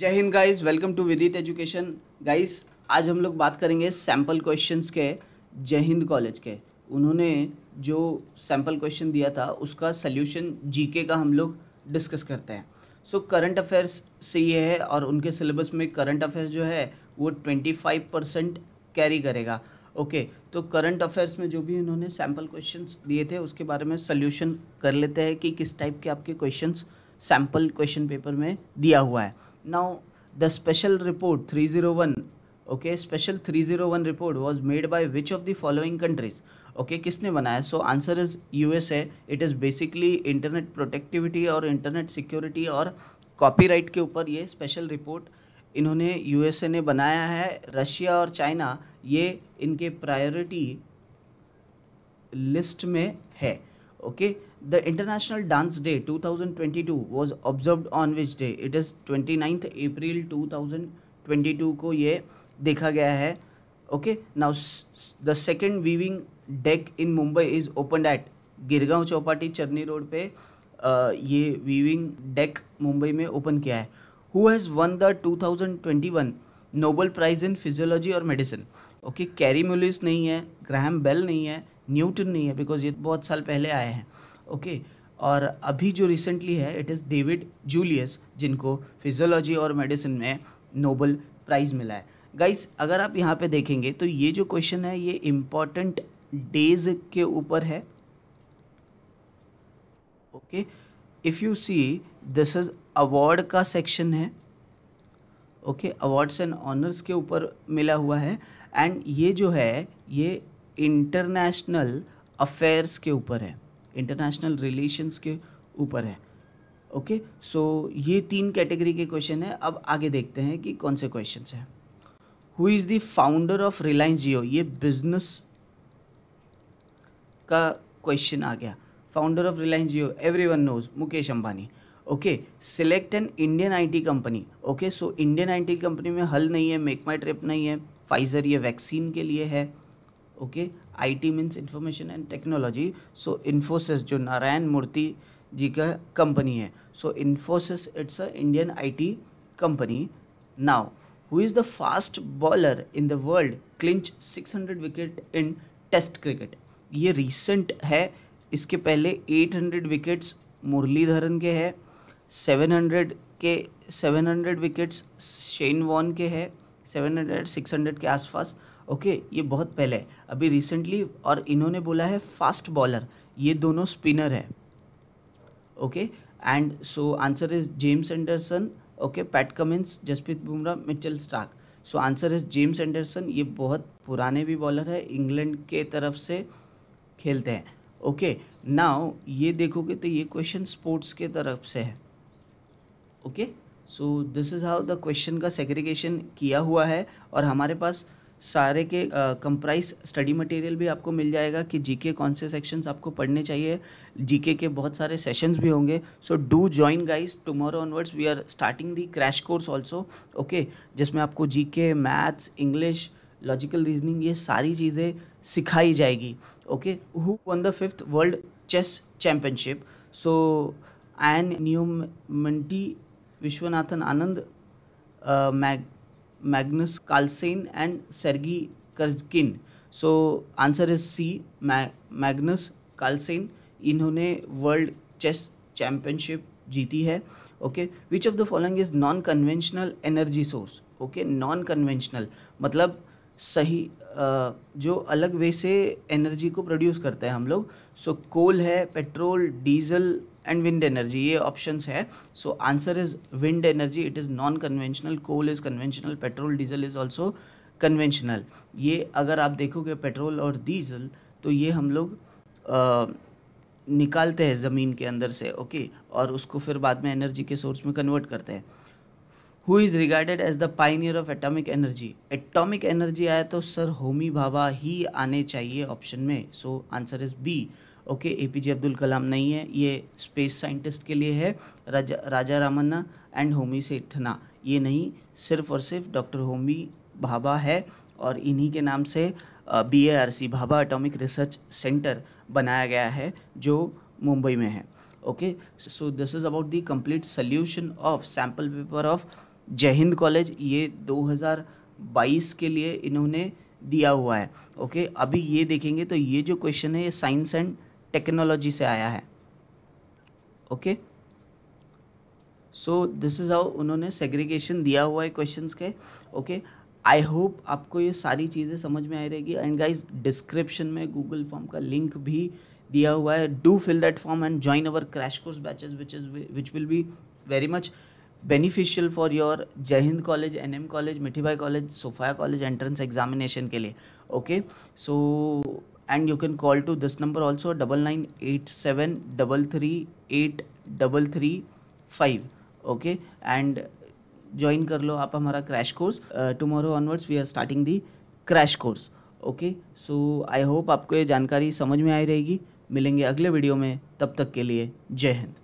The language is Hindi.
जय हिंद guys welcome to Vidit education guys आज हम लोग बात करेंगे सैम्पल क्वेश्चंस के जय हिंद कॉलेज के उन्होंने जो सैम्पल क्वेश्चन दिया था उसका सल्यूशन जीके का हम लोग डिस्कस करते हैं सो करंट अफेयर्स से ये है और उनके सिलेबस में करंट अफेयर्स जो है वो ट्वेंटी फाइव परसेंट कैरी करेगा ओके okay, तो करंट अफेयर्स में जो भी उन्होंने सैम्पल क्वेश्चंस दिए थे उसके बारे में सल्यूशन कर लेते हैं कि किस टाइप के आपके क्वेश्चंस सैम्पल क्वेश्चन पेपर में दिया हुआ है Now the special report 301 okay special 301 report was made by which of the following countries okay किसने बनाया so answer is USA it is basically internet protectivity और internet security और copyright के ऊपर ये special report इन्होंने यूएसए ने बनाया है रशिया और चाइना ये इनके प्रायोरिटी लिस्ट में है okay the international dance day 2022 was observed on which day it is 29th april 2022 ko ye dekha gaya hai okay now the second weaving deck in mumbai is opened at Girgaon Chowpatty चरनी रोड पे आ, ये वीविंग डेक मुंबई में ओपन किया है who has won the 2021 Nobel prize in physiology और मेडिसिन ओके कैरी मुलिस नहीं है ग्राहम बेल नहीं है न्यूटन नहीं है बिकॉज ये बहुत साल पहले आए हैं ओके और अभी जो रिसेंटली है इट इज़ डेविड जूलियस जिनको फिजियोलॉजी और मेडिसिन में नोबल प्राइज़ मिला है गाइस अगर आप यहाँ पे देखेंगे तो ये जो क्वेश्चन है ये इम्पॉर्टेंट डेज के ऊपर है okay if you see this is award का सेक्शन है ओके अवार्ड्स एंड ऑनर्स के ऊपर मिला हुआ है एंड ये जो है ये इंटरनेशनल अफेयर्स के ऊपर है इंटरनेशनल रिलेशंस के ऊपर है ओके सो ये तीन कैटेगरी के क्वेश्चन है अब आगे देखते हैं कि कौन से क्वेश्चन हैं who is the founder of Reliance Jio ये बिजनेस का क्वेश्चन आ गया founder of Reliance Jio every one knows Mukesh Ambani okay select an Indian IT company okay so Indian IT company में हल नहीं है मेक माई ट्रिप नहीं है फाइजर ये वैक्सीन के लिए है okay IT means information and technology so Infosys जो नारायण मूर्ति जी का कंपनी है so Infosys it's a Indian IT company now who is the fast bowler in the world clinch 600 wicket in test cricket ये रिसेंट है इसके पहले 800 विकेट्स मुरलीधरन के है 700 के 700 विकेट्स शेन वॉन के हैं सेवन हंड्रेड सिक्स हंड्रेड के आसपास ओके ये बहुत पहले अभी रिसेंटली और इन्होंने बोला है फास्ट बॉलर ये दोनों स्पिनर है okay and so answer is James Anderson okay Pat Cummins Jasprit Bumrah Mitchell Starc so answer is James Anderson ये बहुत पुराने भी बॉलर है इंग्लैंड के तरफ से खेलते हैं ओके नाउ ये देखोगे तो ये क्वेश्चन स्पोर्ट्स के तरफ से है okay okay? So this is how the question का सेग्रीगेशन किया हुआ है और हमारे पास सारे के कंप्राइज स्टडी मटेरियल भी आपको मिल जाएगा कि जीके कौन से सेक्शंस आपको पढ़ने चाहिए जीके के बहुत सारे सेशंस भी होंगे so do join guys tomorrow onwards we are starting the crash course also okay जिसमें आपको GK maths English logical reasoning ये सारी चीज़ें सिखाई जाएगी okay who won the fifth world chess championship so an न्यूमटी Viswanathan Anand Mag Magnus Carlsen and Sergey Karjakin so answer is C मै मैग्नस कालसेन इन्होंने वर्ल्ड चेस चैम्पियनशिप जीती है okay which of the following is non conventional energy source okay non conventional मतलब सही जो अलग वे से एनर्जी को प्रोड्यूस करते हैं हम लोग सो कोल है petrol diesel and wind energy ये ऑप्शंस है so answer is wind energy it is non conventional coal is conventional petrol diesel is also conventional ये अगर आप देखोगे पेट्रोल और डीजल तो ये हम लोग निकालते हैं ज़मीन के अंदर से ओके और उसको फिर बाद में एनर्जी के सोर्स में कन्वर्ट करते हैं who is regarded as the pioneer of atomic energy atomic energy आया तो सर होमी भाभा ही आने चाहिए ऑप्शन में so answer is B okay A P J Abdul Kalam नहीं है ये स्पेस साइंटिस्ट के लिए है राजा राजा रामन्ना एंड होमी सेठना ये नहीं सिर्फ और सिर्फ डॉक्टर होमी भाभा है और इन्हीं के नाम से B A R C Bhabha atomic research centre बनाया गया है जो मुंबई में है okay so this is about the complete solution of sample paper of Jai Hind college ये 2022 के लिए इन्होंने दिया हुआ है ओके अभी ये देखेंगे तो ये जो क्वेश्चन है ये साइंस एंड टेक्नोलॉजी से आया है okay so this is how उन्होंने सेग्रीगेशन दिया हुआ है क्वेश्चंस के ओके आई होप आपको ये सारी चीज़ें समझ में आई रहेगी एंड गाइज डिस्क्रिप्शन में गूगल फॉर्म का लिंक भी दिया हुआ है do fill that form and join our crash course batches which is which will be very much beneficial for your Jai Hind college N M college Mithibai college Sophia college entrance examination के लिए okay so and you can call to this number also double nine eight seven double three eight double three five okay and join कर लो आप हमारा crash course tomorrow onwards we are starting the crash course okay so I hope आपको ये जानकारी समझ में आई रहेगी मिलेंगे अगले वीडियो में तब तक के लिए जय हिंद